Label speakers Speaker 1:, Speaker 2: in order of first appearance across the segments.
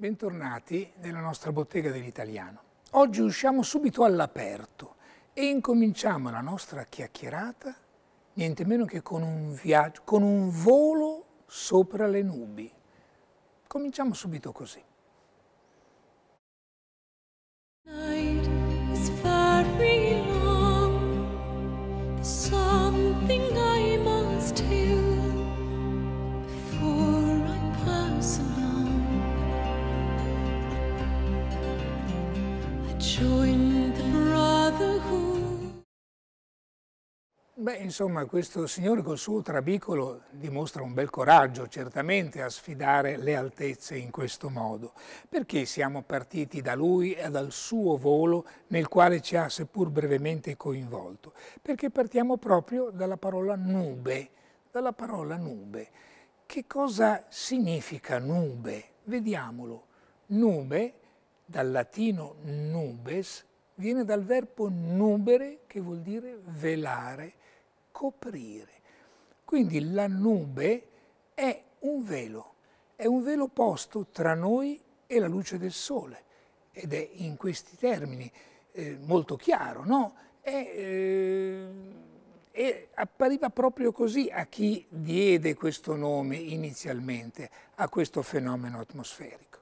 Speaker 1: Bentornati nella nostra bottega dell'italiano. Oggi usciamo subito all'aperto e incominciamo la nostra chiacchierata niente meno che con un, viaggio, con un volo sopra le nubi. Cominciamo subito così. Beh, insomma, questo signore col suo trabicolo dimostra un bel coraggio, certamente, a sfidare le altezze in questo modo. Perché siamo partiti da lui e dal suo volo nel quale ci ha, seppur brevemente, coinvolto? Perché partiamo proprio dalla parola nube, dalla parola nube. Che cosa significa nube? Vediamolo. Nube, dal latino nubes, viene dal verbo nubere che vuol dire velare coprire. Quindi la nube è un velo, è un velo posto tra noi e la luce del sole ed è in questi termini eh, molto chiaro, no? È, eh, appariva proprio così a chi diede questo nome inizialmente a questo fenomeno atmosferico.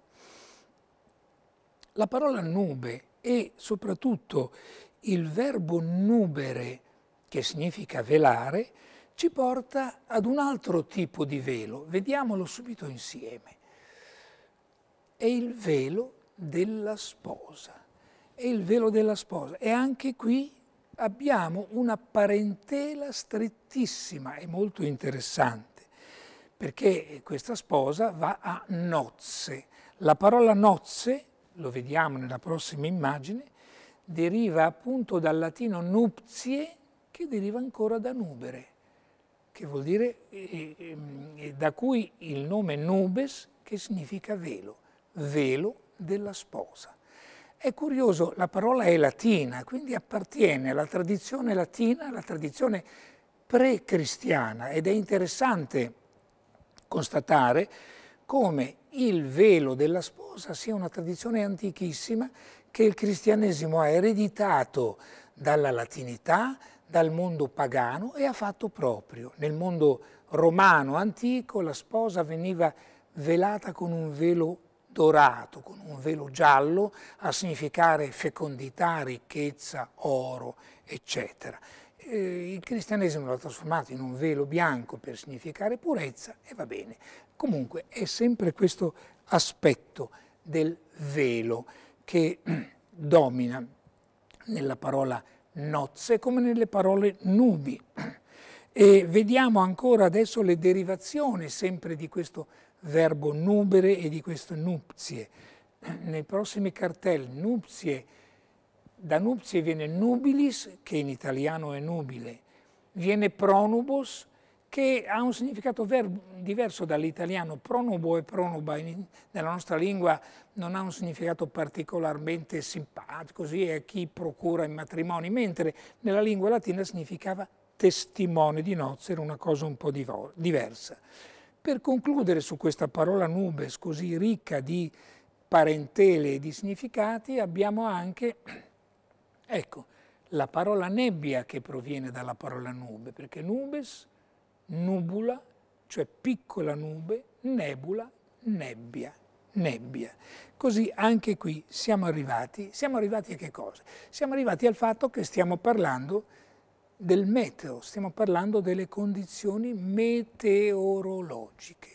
Speaker 1: La parola nube e soprattutto il verbo nubere che significa velare, ci porta ad un altro tipo di velo. Vediamolo subito insieme. È il velo della sposa. È il velo della sposa. E anche qui abbiamo una parentela strettissima e molto interessante, perché questa sposa va a nozze. La parola nozze, lo vediamo nella prossima immagine, deriva appunto dal latino nuptie, che deriva ancora da nubere, che vuol dire, eh, eh, eh, da cui il nome nubes, che significa velo, velo della sposa. È curioso, la parola è latina, quindi appartiene alla tradizione latina, alla tradizione pre-cristiana ed è interessante constatare come il velo della sposa sia una tradizione antichissima che il cristianesimo ha ereditato dalla latinità, dal mondo pagano e ha fatto proprio. Nel mondo romano antico la sposa veniva velata con un velo dorato, con un velo giallo, a significare fecondità, ricchezza, oro, eccetera. Eh, il cristianesimo l'ha trasformato in un velo bianco per significare purezza e va bene. Comunque è sempre questo aspetto del velo che domina nella parola nozze come nelle parole nubi. E vediamo ancora adesso le derivazioni sempre di questo verbo nubere e di questo nupzie. Nei prossimi cartelli nupzie, da nupzie viene nubilis, che in italiano è nubile, viene pronubus, che ha un significato diverso dall'italiano. Pronubo e pronuba in, nella nostra lingua non ha un significato particolarmente simpatico, così è chi procura i matrimoni, mentre nella lingua latina significava testimone di nozze, era una cosa un po' diversa. Per concludere su questa parola nubes così ricca di parentele e di significati, abbiamo anche, ecco, la parola nebbia che proviene dalla parola nube, perché nubes nubula, cioè piccola nube, nebula, nebbia, nebbia. Così anche qui siamo arrivati, siamo arrivati a che cosa? Siamo arrivati al fatto che stiamo parlando del meteo, stiamo parlando delle condizioni meteorologiche.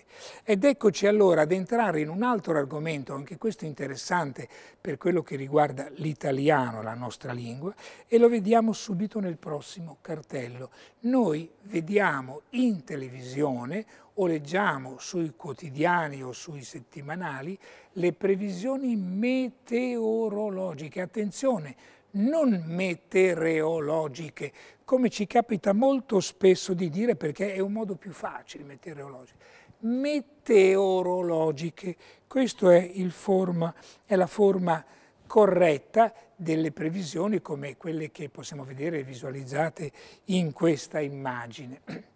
Speaker 1: Ed eccoci allora ad entrare in un altro argomento, anche questo interessante per quello che riguarda l'italiano, la nostra lingua, e lo vediamo subito nel prossimo cartello. Noi vediamo in televisione o leggiamo sui quotidiani o sui settimanali le previsioni meteorologiche. Attenzione, non meteorologiche, come ci capita molto spesso di dire perché è un modo più facile meteorologico, meteorologiche, questa è, è la forma corretta delle previsioni come quelle che possiamo vedere visualizzate in questa immagine.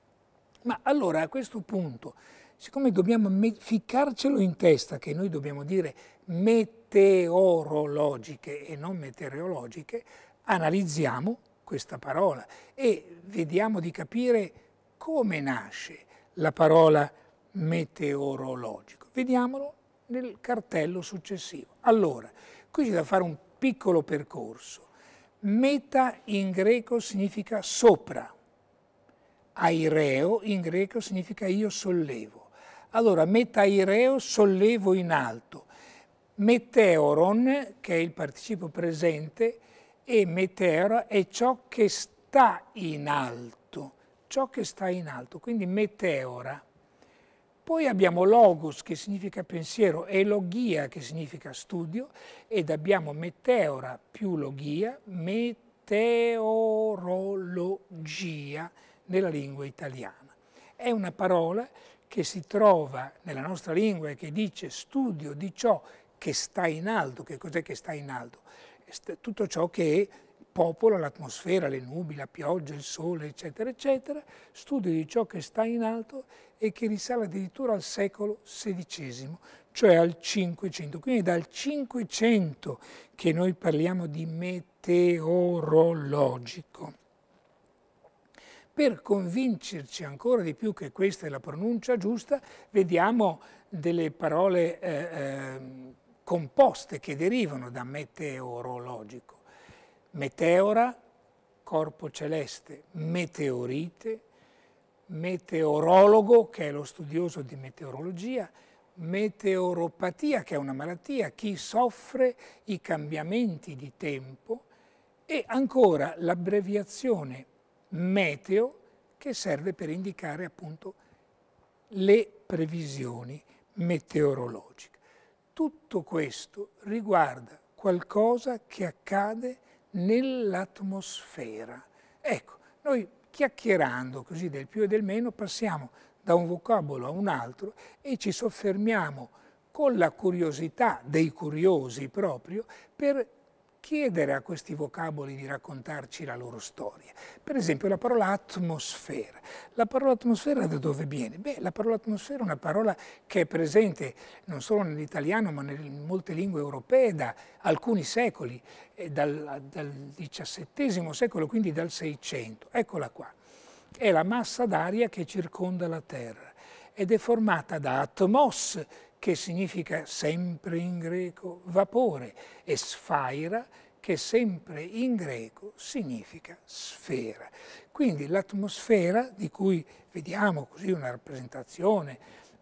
Speaker 1: Ma allora a questo punto siccome dobbiamo ficcarcelo in testa che noi dobbiamo dire meteorologiche e non meteorologiche, analizziamo questa parola e vediamo di capire come nasce la parola meteorologico. Vediamolo nel cartello successivo. Allora, qui c'è da fare un piccolo percorso. Meta in greco significa sopra, aireo in greco significa io sollevo. Allora, metaireo, sollevo in alto. Meteoron, che è il participio presente, e meteora è ciò che sta in alto. Ciò che sta in alto, quindi meteora. Poi abbiamo logos che significa pensiero e logia che significa studio ed abbiamo meteora più logia, meteorologia nella lingua italiana. È una parola che si trova nella nostra lingua e che dice studio di ciò che sta in alto, che cos'è che sta in alto? Tutto ciò che popola l'atmosfera, le nubi, la pioggia, il sole, eccetera, eccetera, studio di ciò che sta in alto e che risale addirittura al secolo XVI, cioè al 500. Quindi dal 500 che noi parliamo di meteorologico. Per convincerci ancora di più che questa è la pronuncia giusta, vediamo delle parole eh, eh, composte che derivano da meteorologico. Meteora, corpo celeste, meteorite, meteorologo, che è lo studioso di meteorologia, meteoropatia, che è una malattia, chi soffre i cambiamenti di tempo, e ancora l'abbreviazione meteo che serve per indicare appunto le previsioni meteorologiche. Tutto questo riguarda qualcosa che accade nell'atmosfera. Ecco, noi chiacchierando così del più e del meno passiamo da un vocabolo a un altro e ci soffermiamo con la curiosità dei curiosi proprio per chiedere a questi vocaboli di raccontarci la loro storia. Per esempio la parola atmosfera. La parola atmosfera da dove viene? Beh, la parola atmosfera è una parola che è presente non solo nell'italiano ma in molte lingue europee da alcuni secoli, eh, dal, XVII secolo, quindi dal Seicento. Eccola qua. È la massa d'aria che circonda la Terra ed è formata da atmos, che significa sempre in greco vapore, e sfaira, che sempre in greco significa sfera. Quindi l'atmosfera, di cui vediamo così una rappresentazione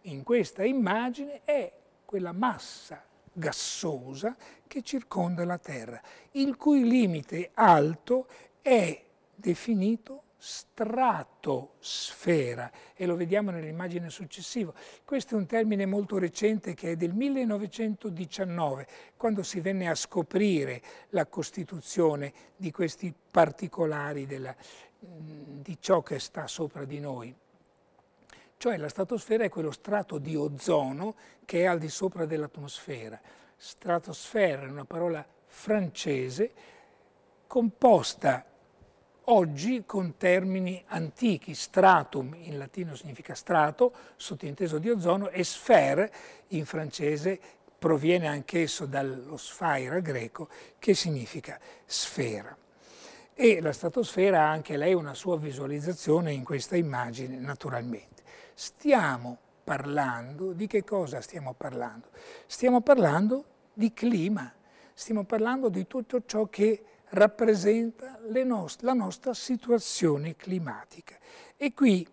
Speaker 1: in questa immagine, è quella massa gassosa che circonda la Terra, il cui limite alto è definito stratosfera e lo vediamo nell'immagine successiva. Questo è un termine molto recente che è del 1919, quando si venne a scoprire la costituzione di questi particolari della, mm, di ciò che sta sopra di noi. Cioè la stratosfera è quello strato di ozono che è al di sopra dell'atmosfera. Stratosfera è una parola francese composta oggi con termini antichi, stratum in latino significa strato, sottinteso di ozono, e sphere in francese proviene anch'esso dallo sfaira greco che significa sfera. E la stratosfera ha anche lei una sua visualizzazione in questa immagine naturalmente. Stiamo parlando, di che cosa stiamo parlando? Stiamo parlando di clima, stiamo parlando di tutto ciò che rappresenta nost la nostra situazione climatica. E qui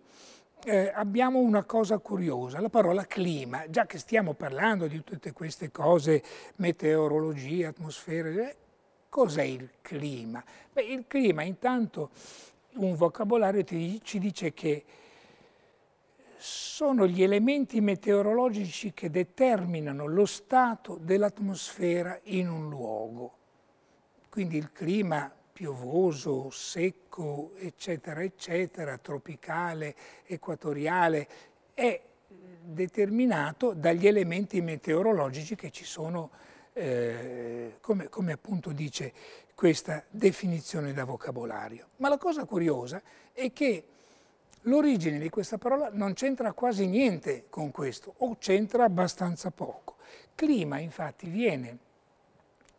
Speaker 1: eh, abbiamo una cosa curiosa, la parola clima, già che stiamo parlando di tutte queste cose, meteorologia, atmosfera, eh, cos'è il clima? Beh, il clima intanto un vocabolario ci dice che sono gli elementi meteorologici che determinano lo stato dell'atmosfera in un luogo. Quindi il clima piovoso, secco, eccetera, eccetera, tropicale, equatoriale, è determinato dagli elementi meteorologici che ci sono, eh, come, come appunto dice questa definizione da vocabolario. Ma la cosa curiosa è che l'origine di questa parola non c'entra quasi niente con questo, o c'entra abbastanza poco. Clima, infatti, viene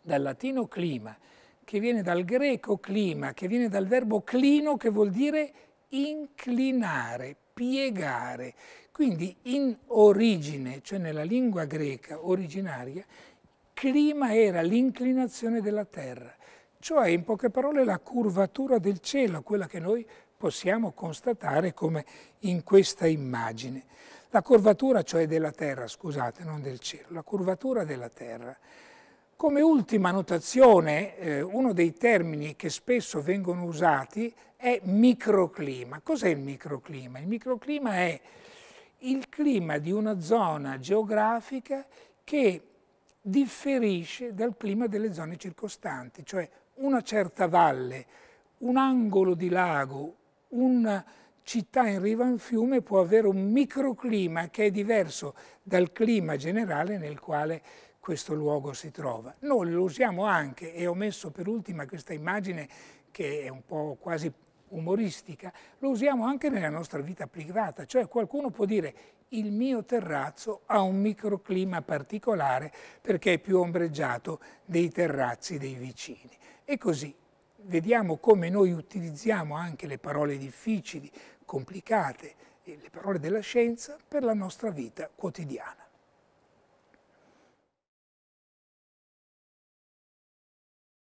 Speaker 1: dal latino clima, che viene dal greco clima, che viene dal verbo clino, che vuol dire inclinare, piegare. Quindi in origine, cioè nella lingua greca originaria, clima era l'inclinazione della terra, cioè in poche parole la curvatura del cielo, quella che noi possiamo constatare come in questa immagine. La curvatura cioè della terra, scusate, non del cielo, la curvatura della terra. Come ultima notazione, eh, uno dei termini che spesso vengono usati è microclima. Cos'è il microclima? Il microclima è il clima di una zona geografica che differisce dal clima delle zone circostanti, cioè una certa valle, un angolo di lago, una città in riva a un fiume può avere un microclima che è diverso dal clima generale nel quale questo luogo si trova. Noi lo usiamo anche, e ho messo per ultima questa immagine che è un po' quasi umoristica, lo usiamo anche nella nostra vita privata, cioè qualcuno può dire il mio terrazzo ha un microclima particolare perché è più ombreggiato dei terrazzi dei vicini. E così vediamo come noi utilizziamo anche le parole difficili, complicate, eh, le parole della scienza per la nostra vita quotidiana.